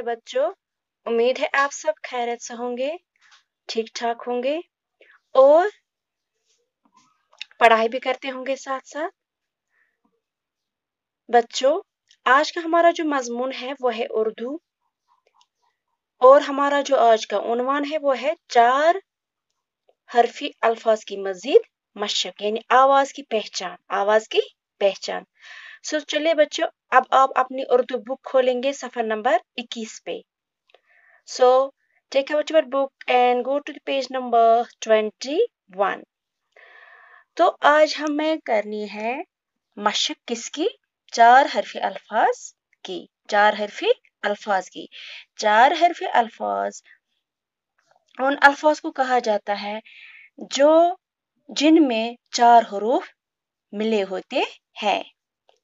प्यारे बच्चों उम्मीद है आप सब खैरत से होंगे ठीक ठाक होंगे और पढ़ाई भी करते होंगे साथ साथ बच्चों आज का हमारा जो मजमून है वो है उर्दू और हमारा जो आज का उनवान है वो है चार हरफी अल्फाज की मजीद मशक यानी आवाज की पहचान आवाज की पहचान सो so, चलिए बच्चों अब आप अपनी उर्दू बुक खोलेंगे सफर नंबर 21 पे so take our book and go to page number 21 तो आज हमें करनी है मशक किसकी चार हरफी अल्फाज की चार हरफी अल्फाज की चार हरफी अल्फाज उन अल्फाज को कहा जाता है जो जिनमें चार हरूफ मिले होते हैं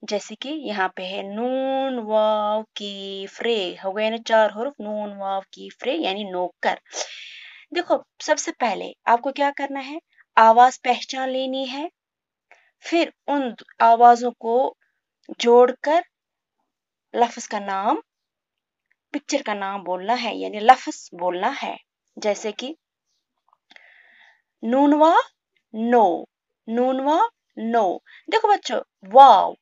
जैसे कि यहाँ पे है नून वाव की फ्रे हो गए ना चार हरुफ नून वाव की फ्रे यानी नोकर देखो सबसे पहले आपको क्या करना है आवाज पहचान लेनी है फिर उन आवाजों को जोड़कर लफ्ज का नाम पिक्चर का नाम बोलना है यानी लफ्ज बोलना है जैसे कि नूनवा नो नूनवा नो देखो बच्चों वाव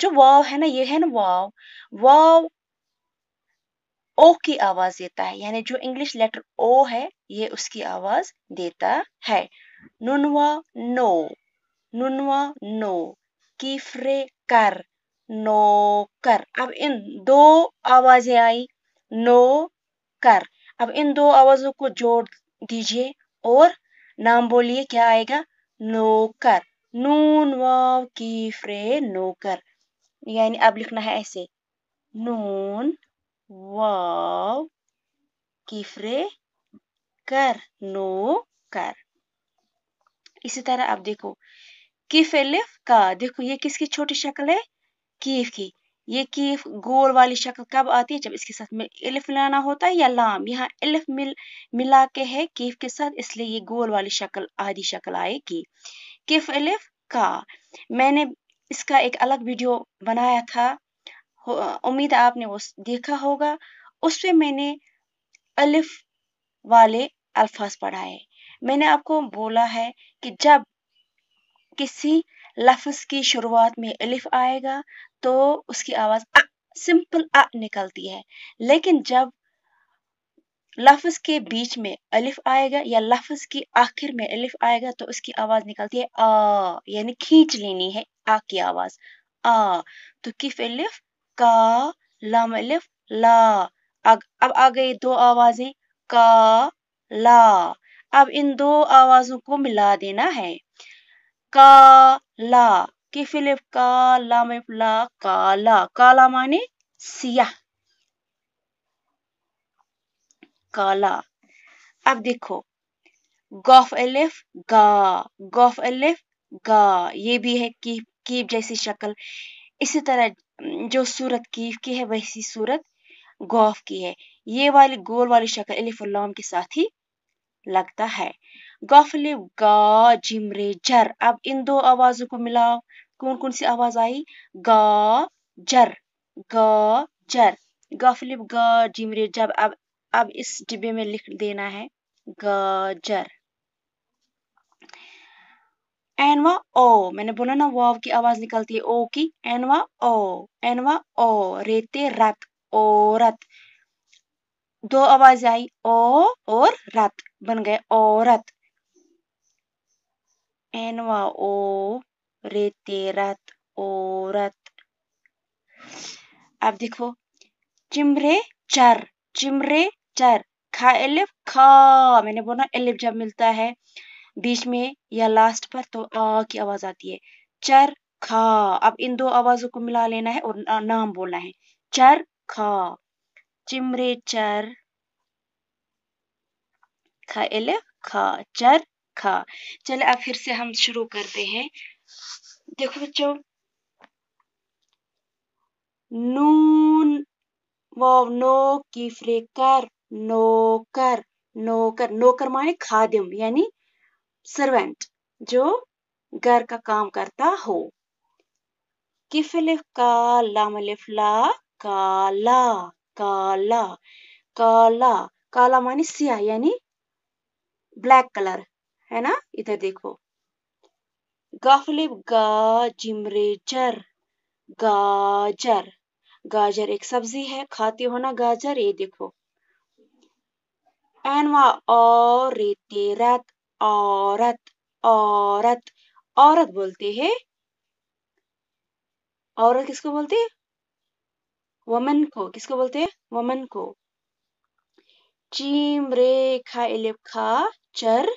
जो वाव है ना ये है ना वाव वाव ओ की आवाज देता है यानी जो इंग्लिश लेटर ओ है ये उसकी आवाज देता है नुनवा नो नुनवा नो कीफरे कर नो कर अब इन दो आवाजें आई नो कर अब इन दो आवाजों को जोड़ दीजिए और नाम बोलिए क्या आएगा नोकर नून वाव की फ्रे नोकर यानी अब लिखना है ऐसे नून वाव किफरे कर नो कर इसी तरह आप देखो किफ एलिफ का देखो ये किसकी छोटी शक्ल है कीफ की ये कीफ गोल वाली शक्ल कब आती है जब इसके साथ में इलिफ लाना होता है या लाम यहाँ इलिफ मिल मिला के है कीफ के साथ इसलिए ये गोल वाली शक्ल आधी शक्ल आएगी किफ इलिफ का मैंने इसका एक अलग वीडियो बनाया था उम्मीद आपने वो देखा होगा उसमें मैंने अलिफ वाले अल्फाज पढ़ाए मैंने आपको बोला है कि जब किसी लफ्ज की शुरुआत में अलिफ आएगा तो उसकी आवाज सिंपल अ निकलती है लेकिन जब लफ्ज के बीच में अलिफ आएगा या लफ्ज की आखिर में अलिफ आएगा तो उसकी आवाज निकलती है आ यानी खींच लेनी है आ की आवाज आ तो किफ अलिफ का लम अलिफ ला अग, अब आ गई दो आवाजें का ला अब इन दो आवाजों को मिला देना है का ला किफ अलिफ का लम अलिफ ला काला काला माने सियाह काला अब देखो गौफ अलिफ गा गौफ अलिफ गा ये भी है कीफ कीफ जैसी शक्ल इसी तरह जो सूरत कीफ की है वैसी सूरत गौफ की है ये वाली गोल वाली शक्ल एलिफुल्लाम के साथ ही लगता है एलिफ गा जिमरे जर अब इन दो आवाजों को मिलाओ कौन कौन सी आवाज आई गा जर गा जर गफलिब गा जिमरे जब अब अब इस डिब्बे में लिख देना है गजर एनवा ओ मैंने बोला ना वाव की आवाज निकलती है ओ की एनवा ओ एनवा ओ रेते रत औरत दो आवाज आई ओ और रत बन गए औरत एनवा ओ रेते रत औरत अब देखो चिमरे चर चिमरे चार खा एलिफ खा मैंने बोला एलिफ जब मिलता है बीच में या लास्ट पर तो आ की आवाज आती है चर खा अब इन दो आवाजों को मिला लेना है और नाम बोलना है चर खा चिमरे चर खा एलिफ खा चर खा चले अब फिर से हम शुरू करते हैं देखो बच्चों नून वो नो की फ्रेकर नौकर नौकर नौकर माने खादिम यानी सर्वेंट जो घर का काम करता हो किफलिफ का लामलिफ ला काला काला काला काला माने सिया यानी ब्लैक कलर है ना इधर देखो गाफलिफ गा जिमरे गाजर गाजर एक सब्जी है खाती हो ना गाजर ये देखो and वहाँ औ औरत औरत औरत बोलते हैं औरत किसको बोलते वमन को किसको बोलते है वमन को रे खाइलेफ खा चर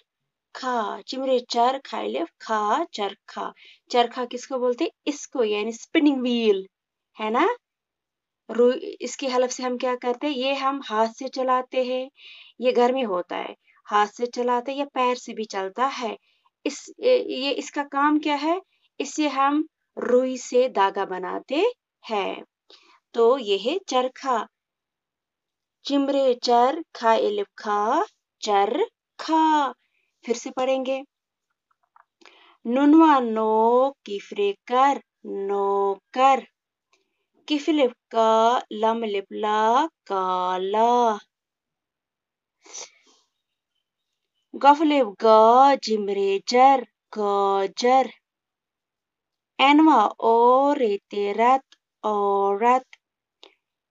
खा चिमरे चर खाइलेफ खा चरखा चरखा किसको बोलते इसको यानी स्पिनिंग व्हील है ना रो इसकी हेल्प से हम क्या करते हैं ये हम हाथ से चलाते हैं ये घर में होता है हाथ से चलाते या पैर से भी चलता है इस ये इसका काम क्या है इससे हम रुई से धागा बनाते हैं तो है चरखा चिमरे चर खा एलिफ खा चर खा फिर से पढ़ेंगे नुनवा नो किफरे कर नो कर लम लिपला काला गफलिप गा जिमरेजर गजर एनवा ओ तेरत औरत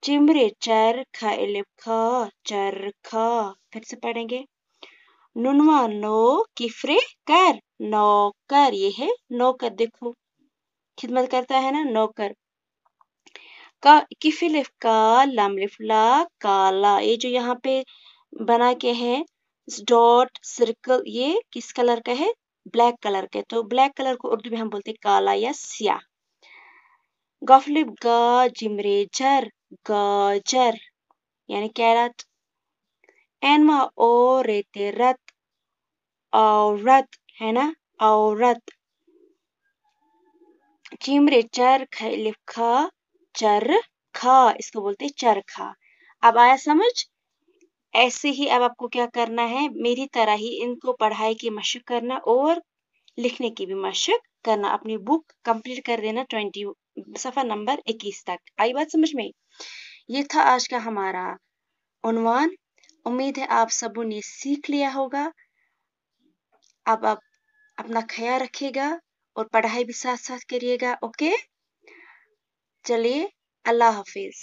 चिमरे चर चरख इलिप ख खा फिर से पढ़ेंगे नुनवा नो किफरे कर नौकर ये है नौकर देखो खिदमत करता है ना नौकर का किफिलिफ का लमरिफला काला ये जो यहाँ पे बना के है डॉट सर्कल ये किस कलर का है ब्लैक कलर का तो ब्लैक कलर को उर्दू में हम बोलते हैं काला या सिया गफलिप गिमरेजर गजर गाजर यानी कैरट एनमा ओ रेते रत औरत है ना औरत जिमरेचर खा चरखा इसको बोलते हैं चरखा अब आया समझ ऐसे ही अब आपको क्या करना है मेरी तरह ही इनको पढ़ाई की मशक करना और लिखने की भी मशक करना अपनी बुक कंप्लीट कर देना ट्वेंटी सफा नंबर इक्कीस तक आई बात समझ में ये था आज का हमारा उन्वान उम्मीद है आप सबों ने सीख लिया होगा अब आप अपना ख्याल रखेगा और पढ़ाई भी साथ साथ करिएगा ओके चलिए अल्लाह हाफिज़